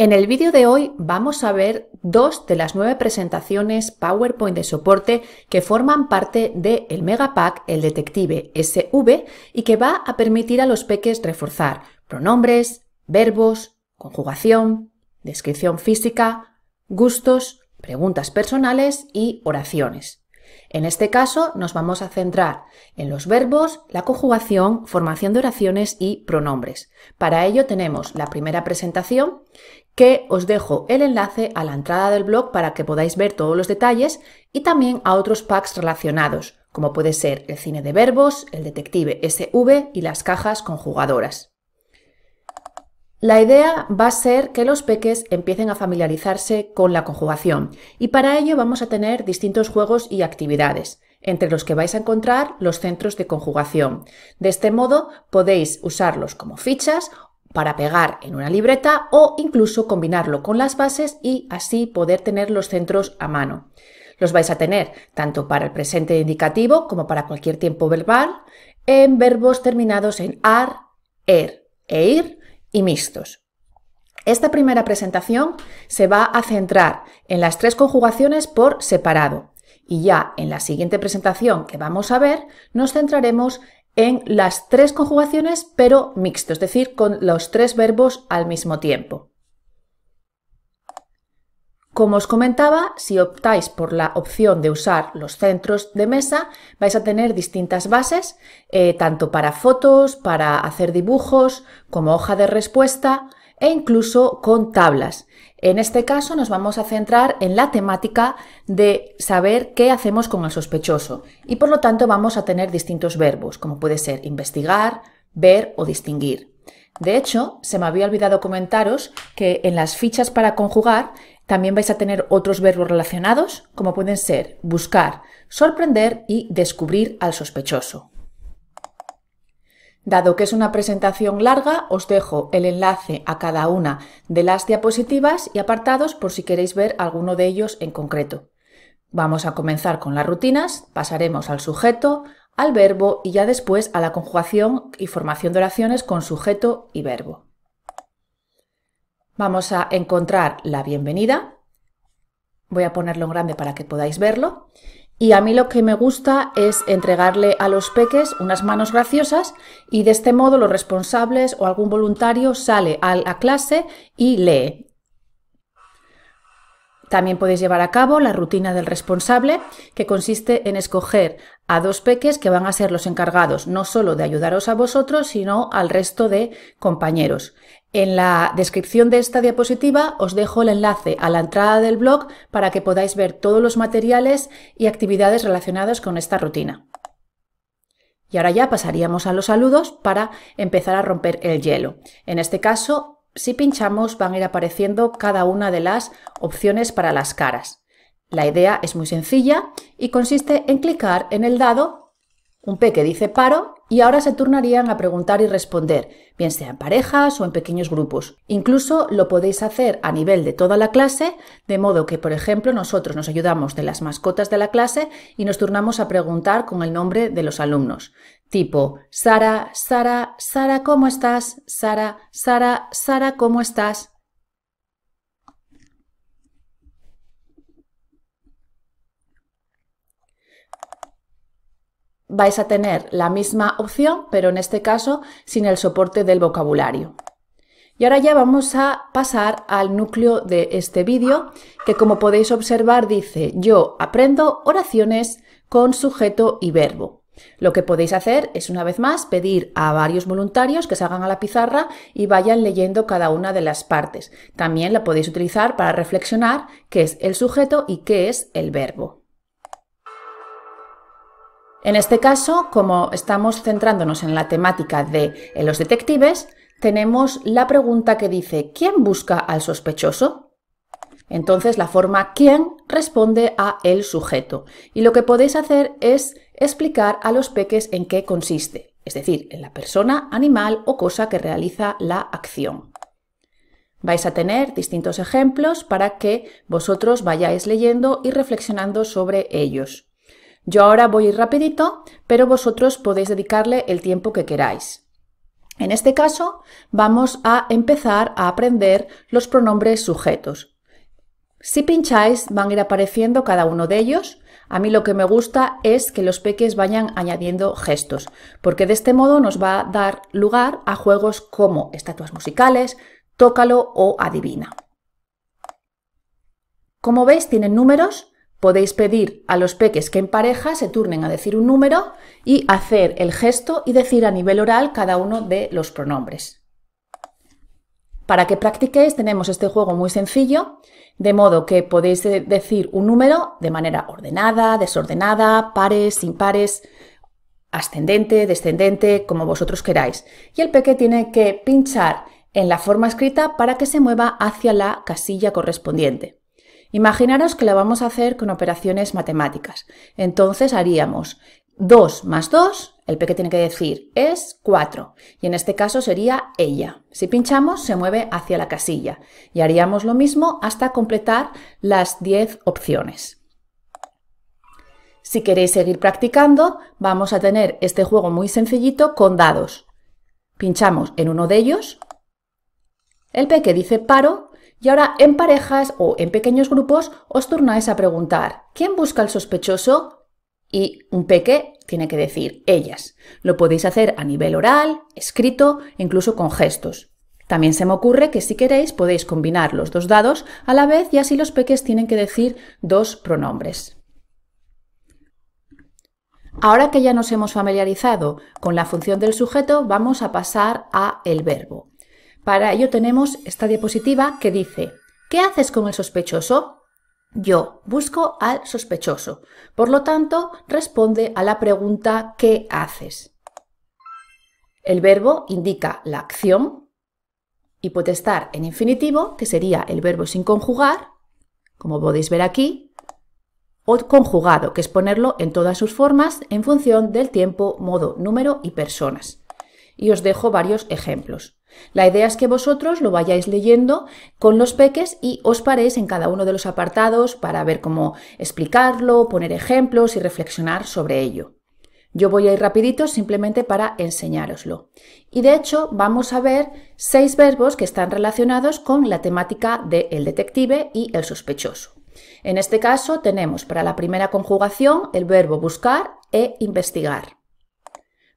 En el vídeo de hoy vamos a ver dos de las nueve presentaciones PowerPoint de soporte que forman parte del mega Megapack El Detective SV y que va a permitir a los peques reforzar pronombres, verbos, conjugación, descripción física, gustos, preguntas personales y oraciones. En este caso nos vamos a centrar en los verbos, la conjugación, formación de oraciones y pronombres. Para ello tenemos la primera presentación que os dejo el enlace a la entrada del blog para que podáis ver todos los detalles y también a otros packs relacionados, como puede ser el cine de verbos, el detective SV y las cajas conjugadoras. La idea va a ser que los peques empiecen a familiarizarse con la conjugación y para ello vamos a tener distintos juegos y actividades, entre los que vais a encontrar los centros de conjugación. De este modo podéis usarlos como fichas para pegar en una libreta o incluso combinarlo con las bases y así poder tener los centros a mano. Los vais a tener tanto para el presente indicativo como para cualquier tiempo verbal en verbos terminados en ar, er, e ir y mixtos. Esta primera presentación se va a centrar en las tres conjugaciones por separado y ya en la siguiente presentación que vamos a ver nos centraremos en las tres conjugaciones, pero mixto, es decir, con los tres verbos al mismo tiempo. Como os comentaba, si optáis por la opción de usar los centros de mesa, vais a tener distintas bases, eh, tanto para fotos, para hacer dibujos, como hoja de respuesta, e incluso con tablas. En este caso nos vamos a centrar en la temática de saber qué hacemos con el sospechoso y por lo tanto vamos a tener distintos verbos, como puede ser investigar, ver o distinguir. De hecho, se me había olvidado comentaros que en las fichas para conjugar también vais a tener otros verbos relacionados, como pueden ser buscar, sorprender y descubrir al sospechoso. Dado que es una presentación larga, os dejo el enlace a cada una de las diapositivas y apartados por si queréis ver alguno de ellos en concreto. Vamos a comenzar con las rutinas, pasaremos al sujeto, al verbo y ya después a la conjugación y formación de oraciones con sujeto y verbo. Vamos a encontrar la bienvenida. Voy a ponerlo en grande para que podáis verlo. Y a mí lo que me gusta es entregarle a los peques unas manos graciosas y de este modo los responsables o algún voluntario sale a la clase y lee. También podéis llevar a cabo la rutina del responsable, que consiste en escoger a dos peques que van a ser los encargados no solo de ayudaros a vosotros, sino al resto de compañeros. En la descripción de esta diapositiva os dejo el enlace a la entrada del blog para que podáis ver todos los materiales y actividades relacionadas con esta rutina. Y ahora ya pasaríamos a los saludos para empezar a romper el hielo. En este caso, si pinchamos van a ir apareciendo cada una de las opciones para las caras. La idea es muy sencilla y consiste en clicar en el dado, un P que dice paro, y ahora se turnarían a preguntar y responder, bien sea en parejas o en pequeños grupos. Incluso lo podéis hacer a nivel de toda la clase, de modo que, por ejemplo, nosotros nos ayudamos de las mascotas de la clase y nos turnamos a preguntar con el nombre de los alumnos tipo Sara, Sara, Sara, ¿cómo estás? Sara, Sara, Sara, ¿cómo estás? Vais a tener la misma opción, pero en este caso sin el soporte del vocabulario. Y ahora ya vamos a pasar al núcleo de este vídeo, que como podéis observar dice yo aprendo oraciones con sujeto y verbo. Lo que podéis hacer es, una vez más, pedir a varios voluntarios que salgan a la pizarra y vayan leyendo cada una de las partes. También la podéis utilizar para reflexionar qué es el sujeto y qué es el verbo. En este caso, como estamos centrándonos en la temática de los detectives, tenemos la pregunta que dice ¿quién busca al sospechoso? Entonces la forma quién responde a el sujeto. Y lo que podéis hacer es explicar a los peques en qué consiste, es decir, en la persona, animal o cosa que realiza la acción. Vais a tener distintos ejemplos para que vosotros vayáis leyendo y reflexionando sobre ellos. Yo ahora voy a ir rapidito, pero vosotros podéis dedicarle el tiempo que queráis. En este caso, vamos a empezar a aprender los pronombres sujetos. Si pincháis, van a ir apareciendo cada uno de ellos a mí lo que me gusta es que los peques vayan añadiendo gestos, porque de este modo nos va a dar lugar a juegos como estatuas musicales, tócalo o adivina. Como veis, tienen números. Podéis pedir a los peques que en pareja se turnen a decir un número y hacer el gesto y decir a nivel oral cada uno de los pronombres. Para que practiquéis tenemos este juego muy sencillo, de modo que podéis eh, decir un número de manera ordenada, desordenada, pares, impares, ascendente, descendente, como vosotros queráis. Y el peque tiene que pinchar en la forma escrita para que se mueva hacia la casilla correspondiente. Imaginaros que la vamos a hacer con operaciones matemáticas. Entonces haríamos 2 más 2, el P que tiene que decir es 4, y en este caso sería ella. Si pinchamos, se mueve hacia la casilla, y haríamos lo mismo hasta completar las 10 opciones. Si queréis seguir practicando, vamos a tener este juego muy sencillito con dados. Pinchamos en uno de ellos, el peque que dice paro, y ahora en parejas o en pequeños grupos os turnáis a preguntar ¿Quién busca al sospechoso? Y un peque tiene que decir ellas. Lo podéis hacer a nivel oral, escrito, incluso con gestos. También se me ocurre que si queréis podéis combinar los dos dados a la vez y así los peques tienen que decir dos pronombres. Ahora que ya nos hemos familiarizado con la función del sujeto, vamos a pasar a el verbo. Para ello tenemos esta diapositiva que dice, ¿qué haces con el sospechoso? Yo busco al sospechoso. Por lo tanto, responde a la pregunta ¿qué haces? El verbo indica la acción, y estar en infinitivo, que sería el verbo sin conjugar, como podéis ver aquí, o conjugado, que es ponerlo en todas sus formas en función del tiempo, modo, número y personas. Y os dejo varios ejemplos. La idea es que vosotros lo vayáis leyendo con los peques y os paréis en cada uno de los apartados para ver cómo explicarlo, poner ejemplos y reflexionar sobre ello. Yo voy a ir rapidito simplemente para enseñároslo. Y de hecho vamos a ver seis verbos que están relacionados con la temática del el detective y el sospechoso. En este caso tenemos para la primera conjugación el verbo buscar e investigar.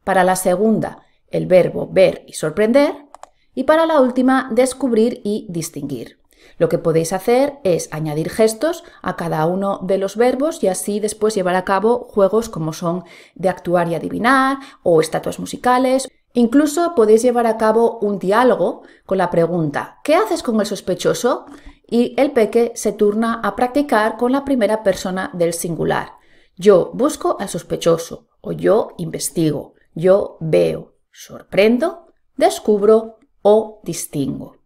Para la segunda, el verbo ver y sorprender. Y para la última, descubrir y distinguir. Lo que podéis hacer es añadir gestos a cada uno de los verbos y así después llevar a cabo juegos como son de actuar y adivinar o estatuas musicales. Incluso podéis llevar a cabo un diálogo con la pregunta ¿Qué haces con el sospechoso? Y el peque se turna a practicar con la primera persona del singular. Yo busco al sospechoso o yo investigo, yo veo, sorprendo, descubro, o distingo.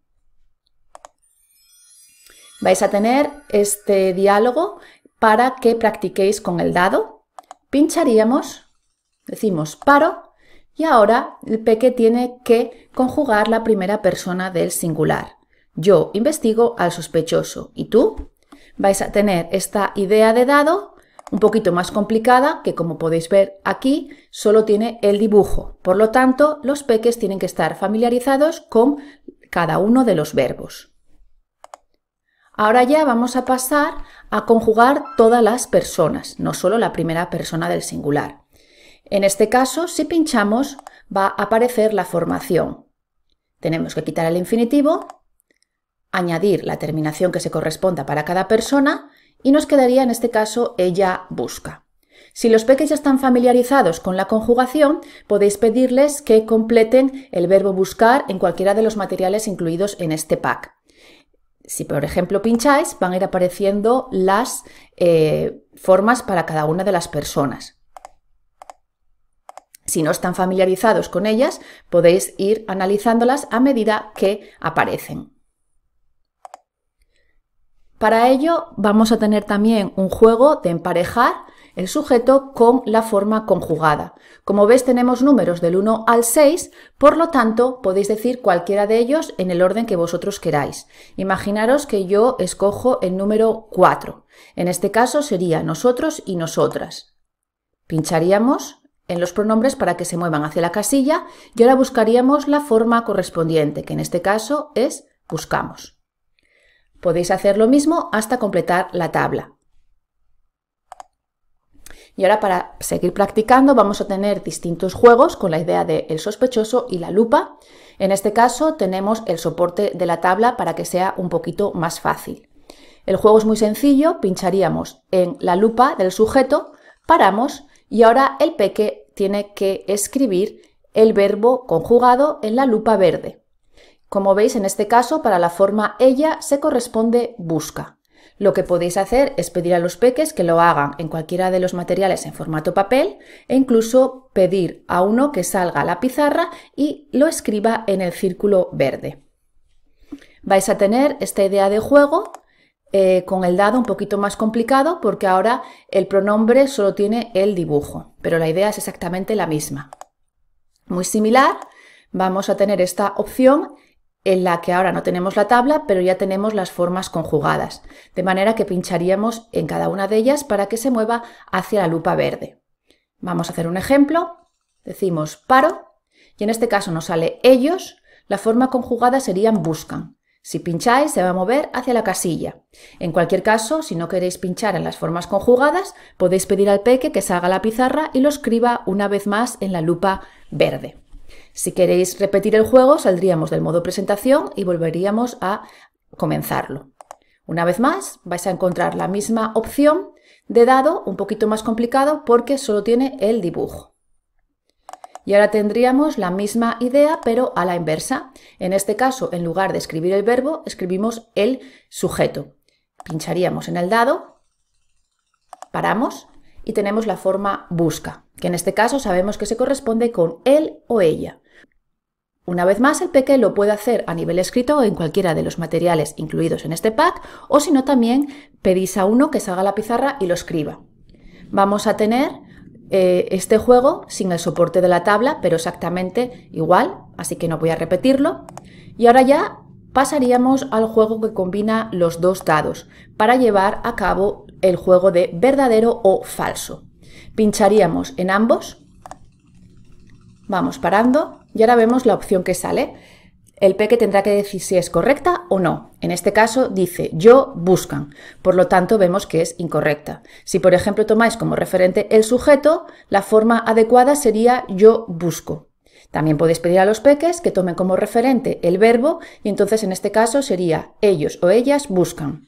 Vais a tener este diálogo para que practiquéis con el dado. Pincharíamos, decimos paro y ahora el peque tiene que conjugar la primera persona del singular. Yo investigo al sospechoso y tú vais a tener esta idea de dado un poquito más complicada, que como podéis ver aquí, solo tiene el dibujo. Por lo tanto, los peques tienen que estar familiarizados con cada uno de los verbos. Ahora ya vamos a pasar a conjugar todas las personas, no solo la primera persona del singular. En este caso, si pinchamos, va a aparecer la formación. Tenemos que quitar el infinitivo, añadir la terminación que se corresponda para cada persona y nos quedaría en este caso ella busca. Si los peques ya están familiarizados con la conjugación, podéis pedirles que completen el verbo buscar en cualquiera de los materiales incluidos en este pack. Si, por ejemplo, pincháis, van a ir apareciendo las eh, formas para cada una de las personas. Si no están familiarizados con ellas, podéis ir analizándolas a medida que aparecen. Para ello vamos a tener también un juego de emparejar el sujeto con la forma conjugada. Como veis, tenemos números del 1 al 6, por lo tanto podéis decir cualquiera de ellos en el orden que vosotros queráis. Imaginaros que yo escojo el número 4. En este caso sería nosotros y nosotras. Pincharíamos en los pronombres para que se muevan hacia la casilla y ahora buscaríamos la forma correspondiente, que en este caso es buscamos. Podéis hacer lo mismo hasta completar la tabla. Y ahora para seguir practicando vamos a tener distintos juegos con la idea de el sospechoso y la lupa. En este caso tenemos el soporte de la tabla para que sea un poquito más fácil. El juego es muy sencillo, pincharíamos en la lupa del sujeto, paramos y ahora el peque tiene que escribir el verbo conjugado en la lupa verde. Como veis en este caso, para la forma ella se corresponde busca. Lo que podéis hacer es pedir a los peques que lo hagan en cualquiera de los materiales en formato papel e incluso pedir a uno que salga a la pizarra y lo escriba en el círculo verde. Vais a tener esta idea de juego eh, con el dado un poquito más complicado porque ahora el pronombre solo tiene el dibujo, pero la idea es exactamente la misma. Muy similar, vamos a tener esta opción en la que ahora no tenemos la tabla, pero ya tenemos las formas conjugadas, de manera que pincharíamos en cada una de ellas para que se mueva hacia la lupa verde. Vamos a hacer un ejemplo. Decimos paro, y en este caso nos sale ellos, la forma conjugada sería buscan. Si pincháis, se va a mover hacia la casilla. En cualquier caso, si no queréis pinchar en las formas conjugadas, podéis pedir al peque que salga la pizarra y lo escriba una vez más en la lupa verde. Si queréis repetir el juego, saldríamos del modo presentación y volveríamos a comenzarlo. Una vez más, vais a encontrar la misma opción de dado, un poquito más complicado porque solo tiene el dibujo. Y ahora tendríamos la misma idea, pero a la inversa. En este caso, en lugar de escribir el verbo, escribimos el sujeto. Pincharíamos en el dado, paramos y tenemos la forma busca, que en este caso sabemos que se corresponde con él o ella. Una vez más, el peque lo puede hacer a nivel escrito o en cualquiera de los materiales incluidos en este pack, o si no, también pedís a uno que salga a la pizarra y lo escriba. Vamos a tener eh, este juego sin el soporte de la tabla, pero exactamente igual, así que no voy a repetirlo. Y ahora ya pasaríamos al juego que combina los dos dados para llevar a cabo el juego de verdadero o falso. Pincharíamos en ambos, vamos parando y ahora vemos la opción que sale. El peque tendrá que decir si es correcta o no. En este caso dice yo buscan, por lo tanto vemos que es incorrecta. Si por ejemplo tomáis como referente el sujeto, la forma adecuada sería yo busco. También podéis pedir a los peques que tomen como referente el verbo y entonces en este caso sería ellos o ellas buscan.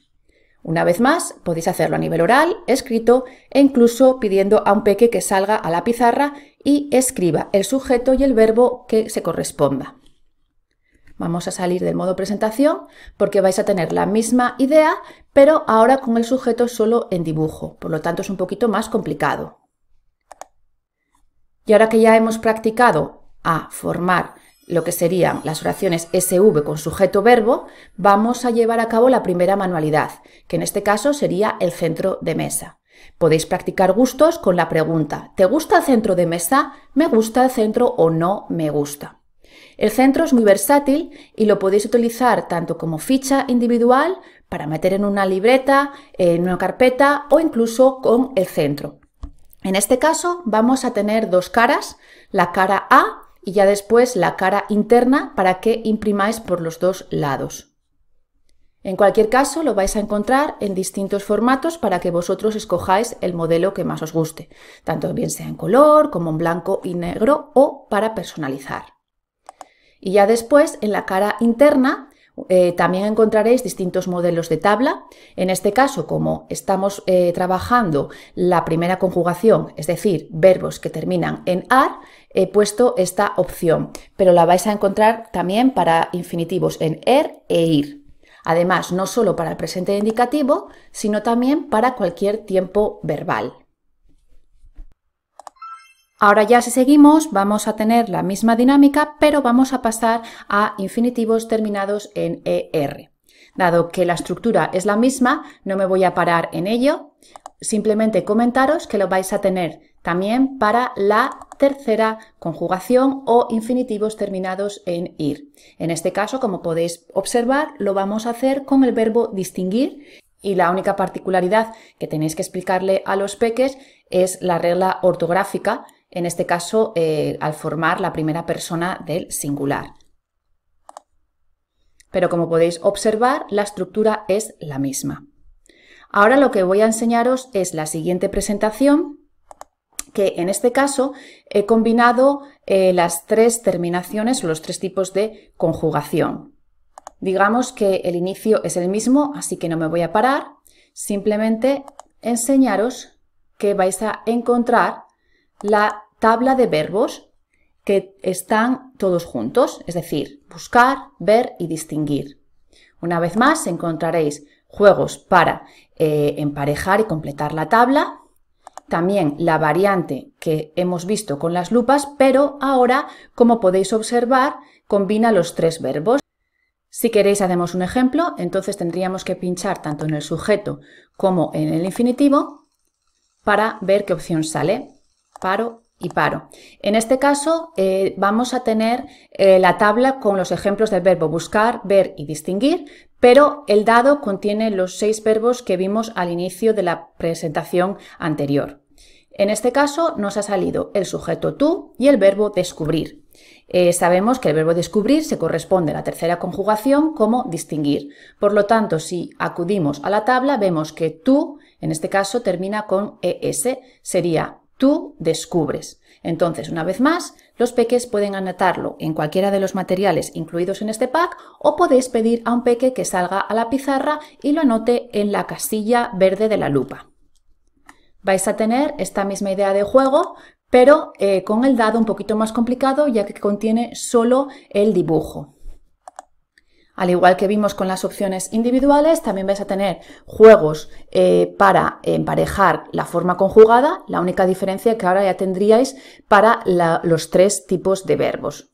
Una vez más, podéis hacerlo a nivel oral, escrito e incluso pidiendo a un peque que salga a la pizarra y escriba el sujeto y el verbo que se corresponda. Vamos a salir del modo presentación porque vais a tener la misma idea, pero ahora con el sujeto solo en dibujo, por lo tanto es un poquito más complicado. Y ahora que ya hemos practicado a formar lo que serían las oraciones SV con sujeto verbo, vamos a llevar a cabo la primera manualidad, que en este caso sería el centro de mesa. Podéis practicar gustos con la pregunta, ¿te gusta el centro de mesa? ¿Me gusta el centro o no me gusta? El centro es muy versátil y lo podéis utilizar tanto como ficha individual para meter en una libreta, en una carpeta o incluso con el centro. En este caso vamos a tener dos caras, la cara A y ya después la cara interna para que imprimáis por los dos lados. En cualquier caso, lo vais a encontrar en distintos formatos para que vosotros escojáis el modelo que más os guste, tanto bien sea en color como en blanco y negro o para personalizar. Y ya después, en la cara interna, eh, también encontraréis distintos modelos de tabla. En este caso, como estamos eh, trabajando la primera conjugación, es decir, verbos que terminan en ar, he puesto esta opción, pero la vais a encontrar también para infinitivos en er e ir. Además, no solo para el presente indicativo, sino también para cualquier tiempo verbal. Ahora ya si seguimos vamos a tener la misma dinámica, pero vamos a pasar a infinitivos terminados en ER. Dado que la estructura es la misma, no me voy a parar en ello. Simplemente comentaros que lo vais a tener también para la tercera conjugación o infinitivos terminados en ir. En este caso, como podéis observar, lo vamos a hacer con el verbo distinguir y la única particularidad que tenéis que explicarle a los peques es la regla ortográfica en este caso eh, al formar la primera persona del singular. Pero como podéis observar, la estructura es la misma. Ahora lo que voy a enseñaros es la siguiente presentación, que en este caso he combinado eh, las tres terminaciones o los tres tipos de conjugación. Digamos que el inicio es el mismo, así que no me voy a parar, simplemente enseñaros que vais a encontrar la tabla de verbos que están todos juntos, es decir, buscar, ver y distinguir. Una vez más encontraréis juegos para eh, emparejar y completar la tabla, también la variante que hemos visto con las lupas, pero ahora, como podéis observar, combina los tres verbos. Si queréis hacemos un ejemplo, entonces tendríamos que pinchar tanto en el sujeto como en el infinitivo para ver qué opción sale paro y paro. En este caso eh, vamos a tener eh, la tabla con los ejemplos del verbo buscar, ver y distinguir, pero el dado contiene los seis verbos que vimos al inicio de la presentación anterior. En este caso nos ha salido el sujeto tú y el verbo descubrir. Eh, sabemos que el verbo descubrir se corresponde a la tercera conjugación como distinguir. Por lo tanto, si acudimos a la tabla, vemos que tú, en este caso, termina con ES. Sería tú descubres. Entonces, una vez más, los peques pueden anotarlo en cualquiera de los materiales incluidos en este pack o podéis pedir a un peque que salga a la pizarra y lo anote en la casilla verde de la lupa. Vais a tener esta misma idea de juego, pero eh, con el dado un poquito más complicado ya que contiene solo el dibujo. Al igual que vimos con las opciones individuales, también vais a tener juegos eh, para emparejar la forma conjugada, la única diferencia que ahora ya tendríais para los tres tipos de verbos.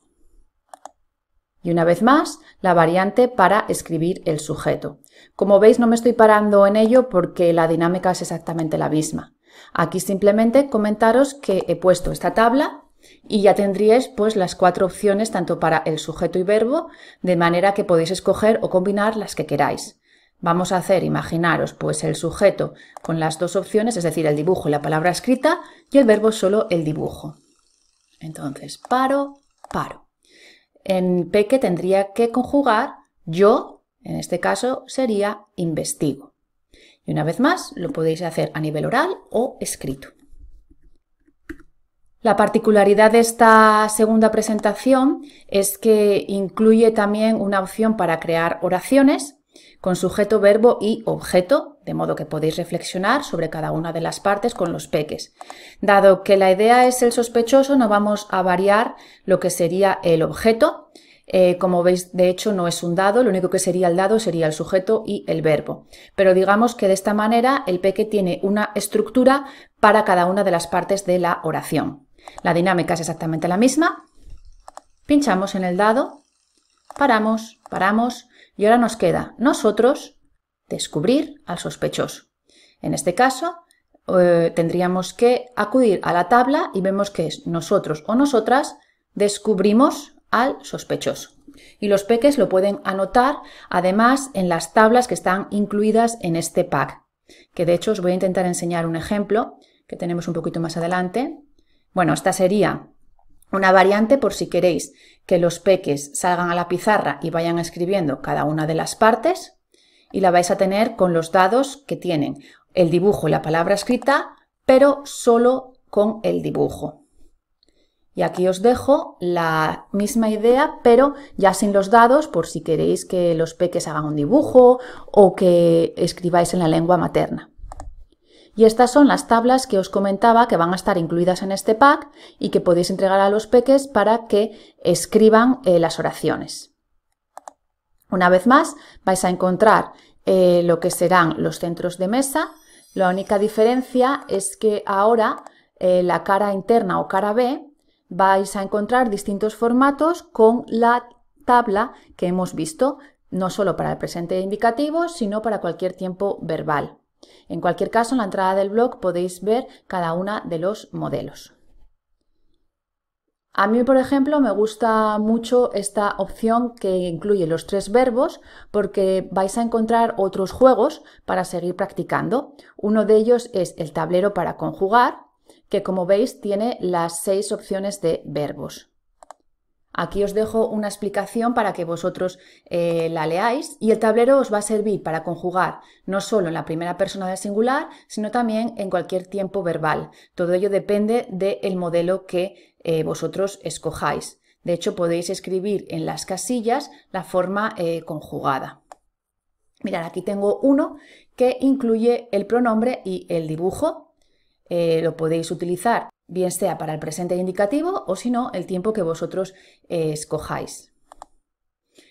Y una vez más, la variante para escribir el sujeto. Como veis, no me estoy parando en ello porque la dinámica es exactamente la misma. Aquí simplemente comentaros que he puesto esta tabla y ya tendríais pues las cuatro opciones tanto para el sujeto y verbo, de manera que podéis escoger o combinar las que queráis. Vamos a hacer, imaginaros, pues el sujeto con las dos opciones, es decir, el dibujo y la palabra escrita, y el verbo solo el dibujo. Entonces, paro, paro. En peque tendría que conjugar yo, en este caso sería investigo. Y una vez más, lo podéis hacer a nivel oral o escrito. La particularidad de esta segunda presentación es que incluye también una opción para crear oraciones con sujeto, verbo y objeto, de modo que podéis reflexionar sobre cada una de las partes con los peques. Dado que la idea es el sospechoso, no vamos a variar lo que sería el objeto. Eh, como veis, de hecho, no es un dado, lo único que sería el dado sería el sujeto y el verbo. Pero digamos que de esta manera el peque tiene una estructura para cada una de las partes de la oración. La dinámica es exactamente la misma. Pinchamos en el dado, paramos, paramos y ahora nos queda nosotros descubrir al sospechoso. En este caso eh, tendríamos que acudir a la tabla y vemos que es nosotros o nosotras descubrimos al sospechoso. Y los peques lo pueden anotar además en las tablas que están incluidas en este pack, que de hecho os voy a intentar enseñar un ejemplo que tenemos un poquito más adelante, bueno, esta sería una variante por si queréis que los peques salgan a la pizarra y vayan escribiendo cada una de las partes y la vais a tener con los dados que tienen el dibujo y la palabra escrita, pero solo con el dibujo. Y aquí os dejo la misma idea, pero ya sin los dados, por si queréis que los peques hagan un dibujo o que escribáis en la lengua materna. Y estas son las tablas que os comentaba que van a estar incluidas en este pack y que podéis entregar a los peques para que escriban eh, las oraciones. Una vez más, vais a encontrar eh, lo que serán los centros de mesa. La única diferencia es que ahora eh, la cara interna o cara B vais a encontrar distintos formatos con la tabla que hemos visto, no solo para el presente indicativo, sino para cualquier tiempo verbal. En cualquier caso, en la entrada del blog podéis ver cada una de los modelos. A mí, por ejemplo, me gusta mucho esta opción que incluye los tres verbos porque vais a encontrar otros juegos para seguir practicando. Uno de ellos es el tablero para conjugar, que como veis tiene las seis opciones de verbos. Aquí os dejo una explicación para que vosotros eh, la leáis y el tablero os va a servir para conjugar no solo en la primera persona del singular, sino también en cualquier tiempo verbal. Todo ello depende del modelo que eh, vosotros escojáis. De hecho, podéis escribir en las casillas la forma eh, conjugada. Mirad, aquí tengo uno que incluye el pronombre y el dibujo. lo podéis utilizar bien sea para el presente indicativo o si no, el tiempo que vosotros eh, escojáis.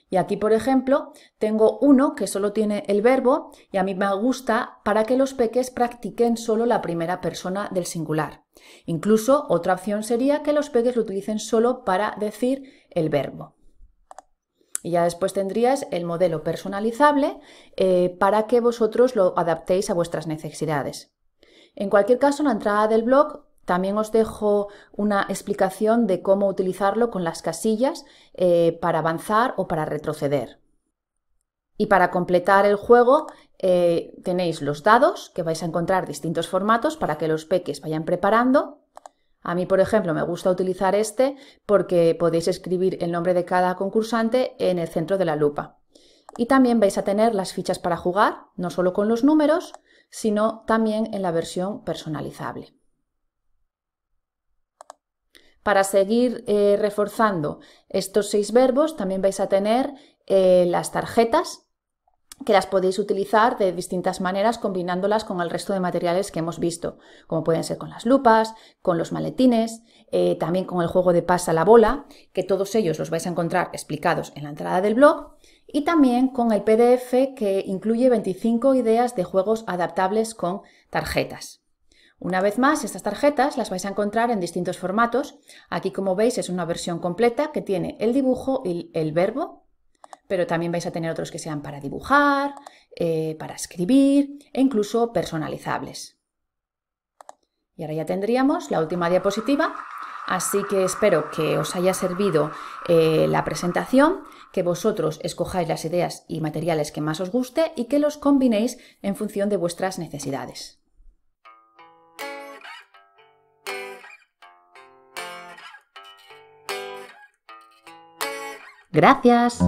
Y aquí, por ejemplo, tengo uno que solo tiene el verbo y a mí me gusta para que los peques practiquen solo la primera persona del singular. Incluso otra opción sería que los peques lo utilicen solo para decir el verbo. Y ya después tendrías el modelo personalizable eh, para que vosotros lo adaptéis a vuestras necesidades. En cualquier caso, en la entrada del blog también os dejo una explicación de cómo utilizarlo con las casillas eh, para avanzar o para retroceder. Y para completar el juego eh, tenéis los dados, que vais a encontrar distintos formatos para que los peques vayan preparando. A mí, por ejemplo, me gusta utilizar este porque podéis escribir el nombre de cada concursante en el centro de la lupa. Y también vais a tener las fichas para jugar, no solo con los números, sino también en la versión personalizable. Para seguir eh, reforzando estos seis verbos, también vais a tener eh, las tarjetas, que las podéis utilizar de distintas maneras combinándolas con el resto de materiales que hemos visto, como pueden ser con las lupas, con los maletines, eh, también con el juego de pasa la bola, que todos ellos los vais a encontrar explicados en la entrada del blog, y también con el PDF que incluye 25 ideas de juegos adaptables con tarjetas. Una vez más, estas tarjetas las vais a encontrar en distintos formatos. Aquí, como veis, es una versión completa que tiene el dibujo y el verbo, pero también vais a tener otros que sean para dibujar, eh, para escribir e incluso personalizables. Y ahora ya tendríamos la última diapositiva, así que espero que os haya servido eh, la presentación, que vosotros escojáis las ideas y materiales que más os guste y que los combinéis en función de vuestras necesidades. Gracias.